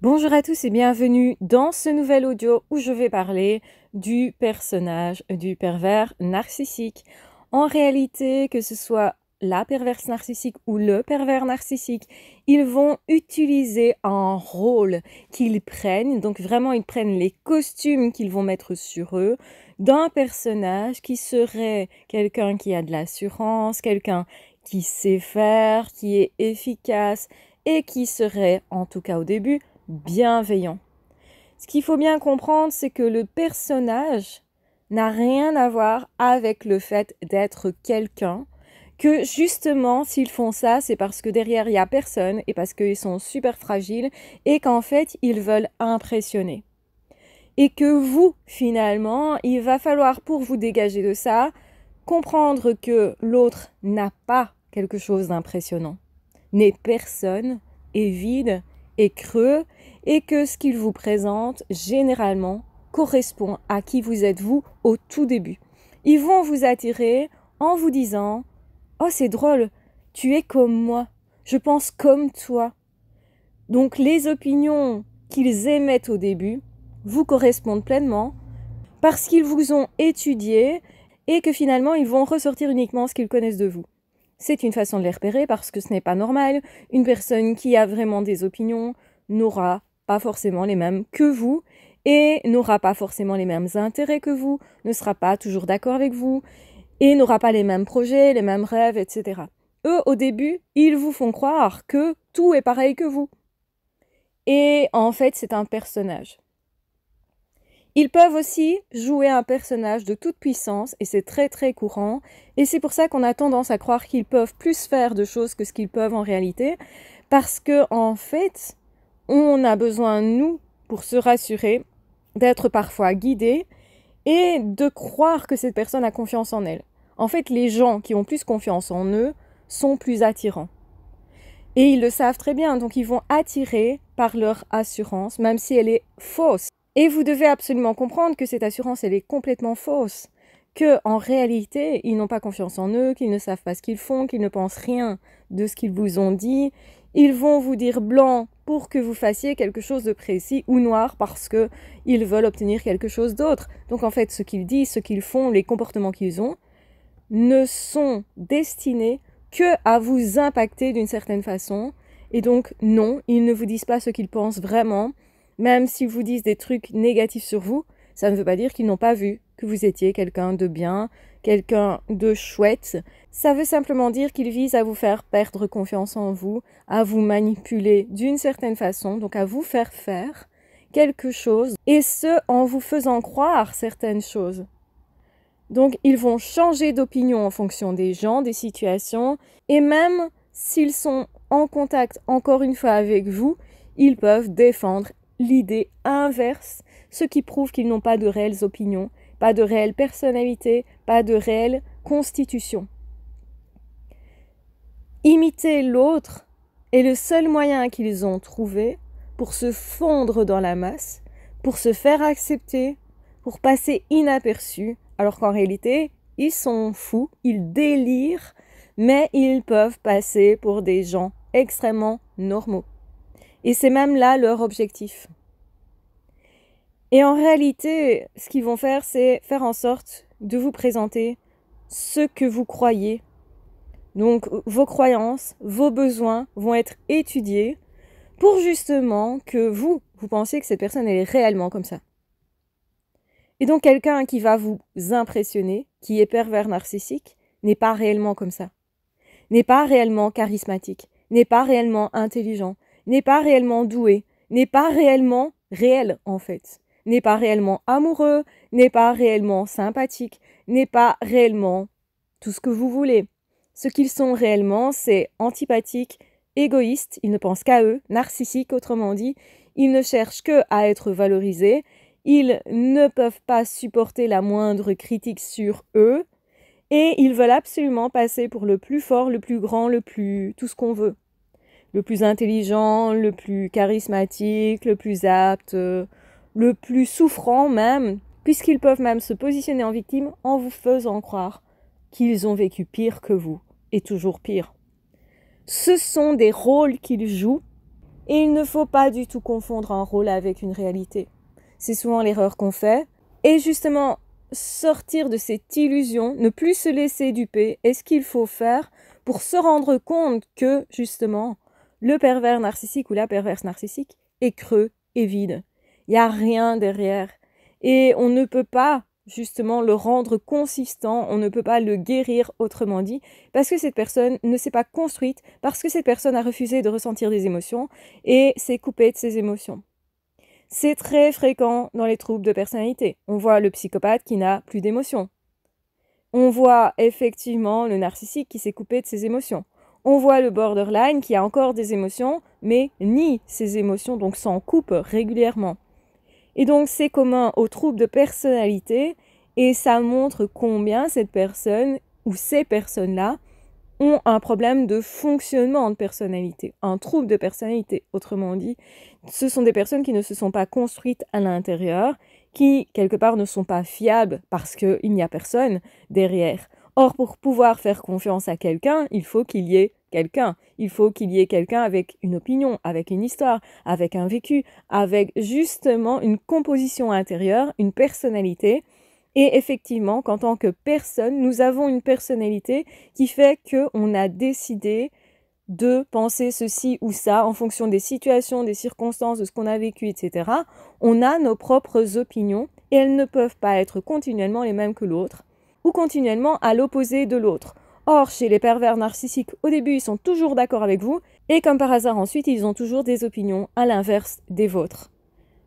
Bonjour à tous et bienvenue dans ce nouvel audio où je vais parler du personnage du pervers narcissique. En réalité, que ce soit la perverse narcissique ou le pervers narcissique, ils vont utiliser un rôle qu'ils prennent, donc vraiment ils prennent les costumes qu'ils vont mettre sur eux d'un personnage qui serait quelqu'un qui a de l'assurance, quelqu'un qui sait faire, qui est efficace et qui serait, en tout cas au début, bienveillant. Ce qu'il faut bien comprendre, c'est que le personnage n'a rien à voir avec le fait d'être quelqu'un, que justement, s'ils font ça, c'est parce que derrière, il n'y a personne et parce qu'ils sont super fragiles et qu'en fait, ils veulent impressionner. Et que vous, finalement, il va falloir, pour vous dégager de ça, comprendre que l'autre n'a pas quelque chose d'impressionnant, n'est personne, est vide, et creux et que ce qu'ils vous présentent généralement correspond à qui vous êtes vous au tout début. Ils vont vous attirer en vous disant Oh c'est drôle, tu es comme moi, je pense comme toi. Donc les opinions qu'ils émettent au début vous correspondent pleinement parce qu'ils vous ont étudié et que finalement ils vont ressortir uniquement ce qu'ils connaissent de vous. C'est une façon de les repérer parce que ce n'est pas normal. Une personne qui a vraiment des opinions n'aura pas forcément les mêmes que vous et n'aura pas forcément les mêmes intérêts que vous, ne sera pas toujours d'accord avec vous et n'aura pas les mêmes projets, les mêmes rêves, etc. Eux, au début, ils vous font croire que tout est pareil que vous. Et en fait, c'est un personnage. Ils peuvent aussi jouer un personnage de toute puissance, et c'est très très courant, et c'est pour ça qu'on a tendance à croire qu'ils peuvent plus faire de choses que ce qu'ils peuvent en réalité, parce que en fait, on a besoin, nous, pour se rassurer, d'être parfois guidés et de croire que cette personne a confiance en elle. En fait, les gens qui ont plus confiance en eux sont plus attirants. Et ils le savent très bien, donc ils vont attirer par leur assurance, même si elle est fausse. Et vous devez absolument comprendre que cette assurance, elle est complètement fausse. Que, en réalité, ils n'ont pas confiance en eux, qu'ils ne savent pas ce qu'ils font, qu'ils ne pensent rien de ce qu'ils vous ont dit. Ils vont vous dire blanc pour que vous fassiez quelque chose de précis ou noir parce qu'ils veulent obtenir quelque chose d'autre. Donc en fait, ce qu'ils disent, ce qu'ils font, les comportements qu'ils ont ne sont destinés que à vous impacter d'une certaine façon. Et donc non, ils ne vous disent pas ce qu'ils pensent vraiment. Même s'ils vous disent des trucs négatifs sur vous, ça ne veut pas dire qu'ils n'ont pas vu que vous étiez quelqu'un de bien, quelqu'un de chouette. Ça veut simplement dire qu'ils visent à vous faire perdre confiance en vous, à vous manipuler d'une certaine façon, donc à vous faire faire quelque chose, et ce en vous faisant croire certaines choses. Donc ils vont changer d'opinion en fonction des gens, des situations, et même s'ils sont en contact encore une fois avec vous, ils peuvent défendre l'idée inverse, ce qui prouve qu'ils n'ont pas de réelles opinions, pas de réelles personnalités pas de réelles constitution. Imiter l'autre est le seul moyen qu'ils ont trouvé pour se fondre dans la masse, pour se faire accepter, pour passer inaperçu alors qu'en réalité, ils sont fous, ils délirent, mais ils peuvent passer pour des gens extrêmement normaux. Et c'est même là leur objectif. Et en réalité, ce qu'ils vont faire, c'est faire en sorte de vous présenter ce que vous croyez. Donc vos croyances, vos besoins vont être étudiés pour justement que vous, vous pensiez que cette personne, est réellement comme ça. Et donc quelqu'un qui va vous impressionner, qui est pervers narcissique, n'est pas réellement comme ça, n'est pas réellement charismatique, n'est pas réellement intelligent, n'est pas réellement doué, n'est pas réellement réel en fait, n'est pas réellement amoureux, n'est pas réellement sympathique, n'est pas réellement tout ce que vous voulez. Ce qu'ils sont réellement, c'est antipathique, égoïste, ils ne pensent qu'à eux, narcissique autrement dit, ils ne cherchent que à être valorisés, ils ne peuvent pas supporter la moindre critique sur eux, et ils veulent absolument passer pour le plus fort, le plus grand, le plus tout ce qu'on veut le plus intelligent, le plus charismatique, le plus apte, euh, le plus souffrant même, puisqu'ils peuvent même se positionner en victime en vous faisant croire qu'ils ont vécu pire que vous, et toujours pire. Ce sont des rôles qu'ils jouent, et il ne faut pas du tout confondre un rôle avec une réalité. C'est souvent l'erreur qu'on fait, et justement, sortir de cette illusion, ne plus se laisser duper, est ce qu'il faut faire pour se rendre compte que, justement, le pervers narcissique ou la perverse narcissique est creux et vide. Il n'y a rien derrière. Et on ne peut pas justement le rendre consistant, on ne peut pas le guérir autrement dit, parce que cette personne ne s'est pas construite, parce que cette personne a refusé de ressentir des émotions et s'est coupée de ses émotions. C'est très fréquent dans les troubles de personnalité. On voit le psychopathe qui n'a plus d'émotions. On voit effectivement le narcissique qui s'est coupé de ses émotions. On voit le borderline qui a encore des émotions, mais nie ces émotions, donc s'en coupe régulièrement. Et donc c'est commun aux troubles de personnalité, et ça montre combien cette personne ou ces personnes-là ont un problème de fonctionnement de personnalité, un trouble de personnalité. Autrement dit, ce sont des personnes qui ne se sont pas construites à l'intérieur, qui, quelque part, ne sont pas fiables parce qu'il n'y a personne derrière. Or, pour pouvoir faire confiance à quelqu'un, il faut qu'il y ait quelqu'un. Il faut qu'il y ait quelqu'un avec une opinion, avec une histoire, avec un vécu, avec justement une composition intérieure, une personnalité. Et effectivement, qu'en tant que personne, nous avons une personnalité qui fait qu'on a décidé de penser ceci ou ça en fonction des situations, des circonstances, de ce qu'on a vécu, etc. On a nos propres opinions et elles ne peuvent pas être continuellement les mêmes que l'autre ou continuellement à l'opposé de l'autre. Or, chez les pervers narcissiques, au début, ils sont toujours d'accord avec vous, et comme par hasard ensuite, ils ont toujours des opinions à l'inverse des vôtres.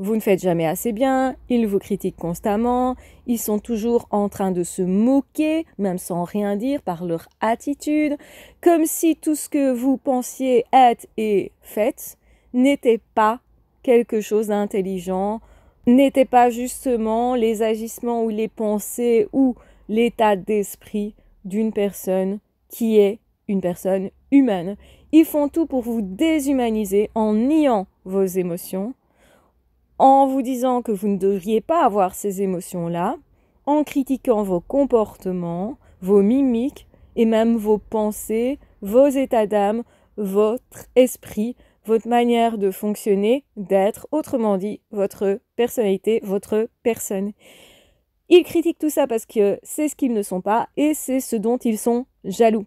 Vous ne faites jamais assez bien, ils vous critiquent constamment, ils sont toujours en train de se moquer, même sans rien dire, par leur attitude, comme si tout ce que vous pensiez être et faites n'était pas quelque chose d'intelligent, n'était pas justement les agissements ou les pensées ou l'état d'esprit d'une personne qui est une personne humaine. Ils font tout pour vous déshumaniser en niant vos émotions, en vous disant que vous ne devriez pas avoir ces émotions-là, en critiquant vos comportements, vos mimiques et même vos pensées, vos états d'âme, votre esprit, votre manière de fonctionner, d'être, autrement dit, votre personnalité, votre personne. Ils critiquent tout ça parce que c'est ce qu'ils ne sont pas et c'est ce dont ils sont jaloux.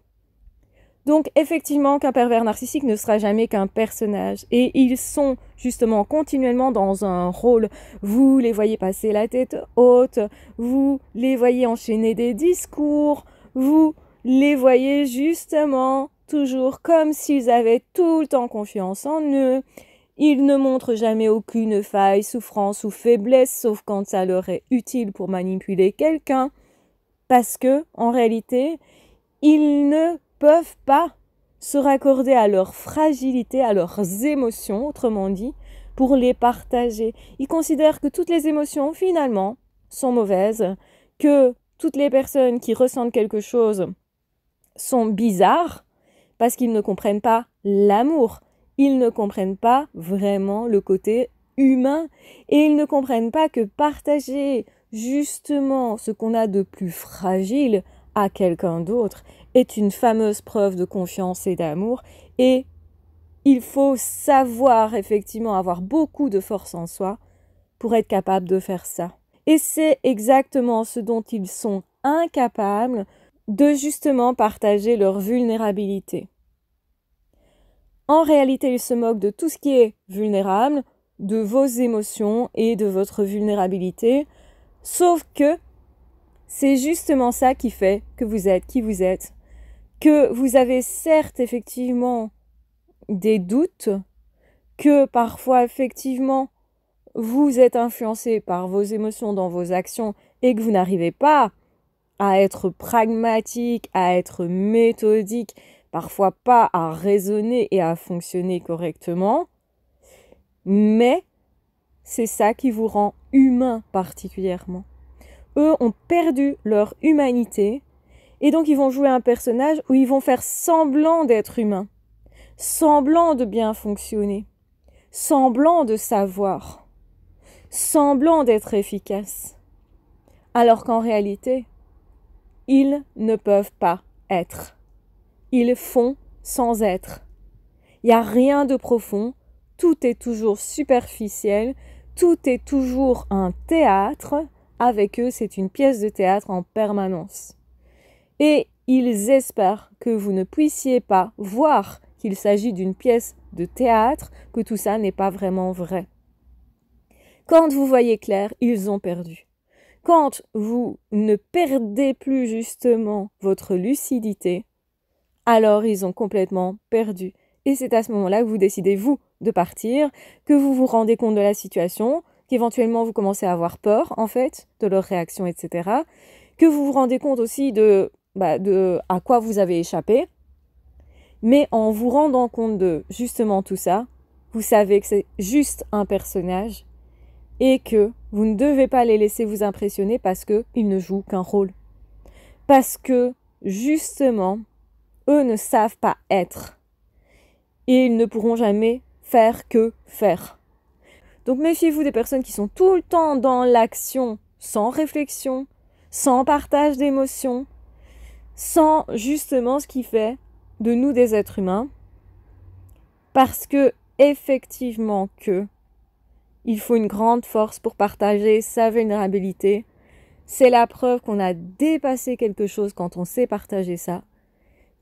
Donc effectivement qu'un pervers narcissique ne sera jamais qu'un personnage et ils sont justement continuellement dans un rôle. Vous les voyez passer la tête haute, vous les voyez enchaîner des discours, vous les voyez justement toujours comme s'ils avaient tout le temps confiance en eux, ils ne montrent jamais aucune faille, souffrance ou faiblesse, sauf quand ça leur est utile pour manipuler quelqu'un, parce que, en réalité, ils ne peuvent pas se raccorder à leur fragilité, à leurs émotions, autrement dit, pour les partager. Ils considèrent que toutes les émotions, finalement, sont mauvaises, que toutes les personnes qui ressentent quelque chose sont bizarres, parce qu'ils ne comprennent pas l'amour ils ne comprennent pas vraiment le côté humain et ils ne comprennent pas que partager justement ce qu'on a de plus fragile à quelqu'un d'autre est une fameuse preuve de confiance et d'amour et il faut savoir effectivement avoir beaucoup de force en soi pour être capable de faire ça. Et c'est exactement ce dont ils sont incapables de justement partager leur vulnérabilité. En réalité, il se moque de tout ce qui est vulnérable, de vos émotions et de votre vulnérabilité. Sauf que c'est justement ça qui fait que vous êtes qui vous êtes. Que vous avez certes effectivement des doutes, que parfois effectivement vous êtes influencé par vos émotions dans vos actions et que vous n'arrivez pas à être pragmatique, à être méthodique parfois pas à raisonner et à fonctionner correctement, mais c'est ça qui vous rend humain particulièrement. Eux ont perdu leur humanité et donc ils vont jouer un personnage où ils vont faire semblant d'être humains, semblant de bien fonctionner, semblant de savoir, semblant d'être efficace, alors qu'en réalité, ils ne peuvent pas être. Ils font sans être. Il n'y a rien de profond, tout est toujours superficiel, tout est toujours un théâtre. Avec eux, c'est une pièce de théâtre en permanence. Et ils espèrent que vous ne puissiez pas voir qu'il s'agit d'une pièce de théâtre, que tout ça n'est pas vraiment vrai. Quand vous voyez clair, ils ont perdu. Quand vous ne perdez plus justement votre lucidité, alors ils ont complètement perdu. Et c'est à ce moment-là que vous décidez, vous, de partir, que vous vous rendez compte de la situation, qu'éventuellement vous commencez à avoir peur, en fait, de leur réaction, etc. Que vous vous rendez compte aussi de, bah, de à quoi vous avez échappé. Mais en vous rendant compte de justement tout ça, vous savez que c'est juste un personnage et que vous ne devez pas les laisser vous impressionner parce qu'ils ne jouent qu'un rôle. Parce que, justement, eux ne savent pas être. Et ils ne pourront jamais faire que faire. Donc méfiez-vous des personnes qui sont tout le temps dans l'action, sans réflexion, sans partage d'émotions, sans justement ce qui fait de nous des êtres humains. Parce que effectivement que il faut une grande force pour partager sa vulnérabilité. C'est la preuve qu'on a dépassé quelque chose quand on sait partager ça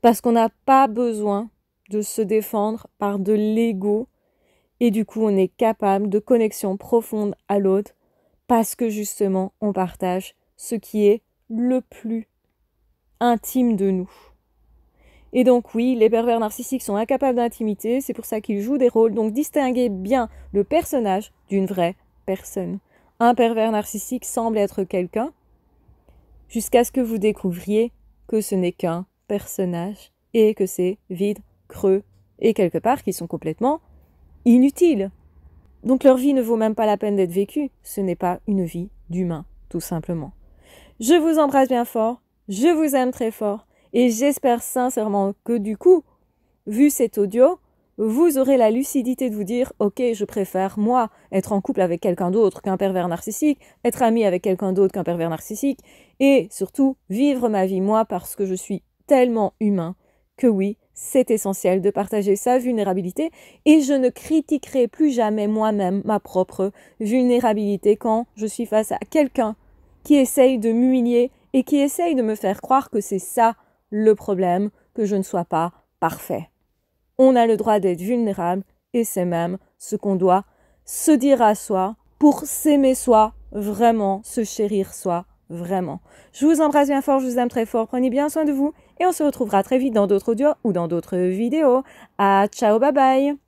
parce qu'on n'a pas besoin de se défendre par de l'ego et du coup on est capable de connexion profonde à l'autre parce que justement on partage ce qui est le plus intime de nous. Et donc oui, les pervers narcissiques sont incapables d'intimité, c'est pour ça qu'ils jouent des rôles, donc distinguez bien le personnage d'une vraie personne. Un pervers narcissique semble être quelqu'un jusqu'à ce que vous découvriez que ce n'est qu'un personnages, et que c'est vide, creux et quelque part qui sont complètement inutiles. Donc leur vie ne vaut même pas la peine d'être vécue, ce n'est pas une vie d'humain, tout simplement. Je vous embrasse bien fort, je vous aime très fort, et j'espère sincèrement que du coup, vu cet audio, vous aurez la lucidité de vous dire Ok, je préfère, moi, être en couple avec quelqu'un d'autre qu'un pervers narcissique, être ami avec quelqu'un d'autre qu'un pervers narcissique, et surtout vivre ma vie, moi, parce que je suis tellement humain que oui, c'est essentiel de partager sa vulnérabilité et je ne critiquerai plus jamais moi-même ma propre vulnérabilité quand je suis face à quelqu'un qui essaye de m'humilier et qui essaye de me faire croire que c'est ça le problème, que je ne sois pas parfait. On a le droit d'être vulnérable et c'est même ce qu'on doit se dire à soi pour s'aimer soi vraiment, se chérir soi vraiment. Je vous embrasse bien fort, je vous aime très fort, prenez bien soin de vous et on se retrouvera très vite dans d'autres audios ou dans d'autres vidéos. À ciao, bye bye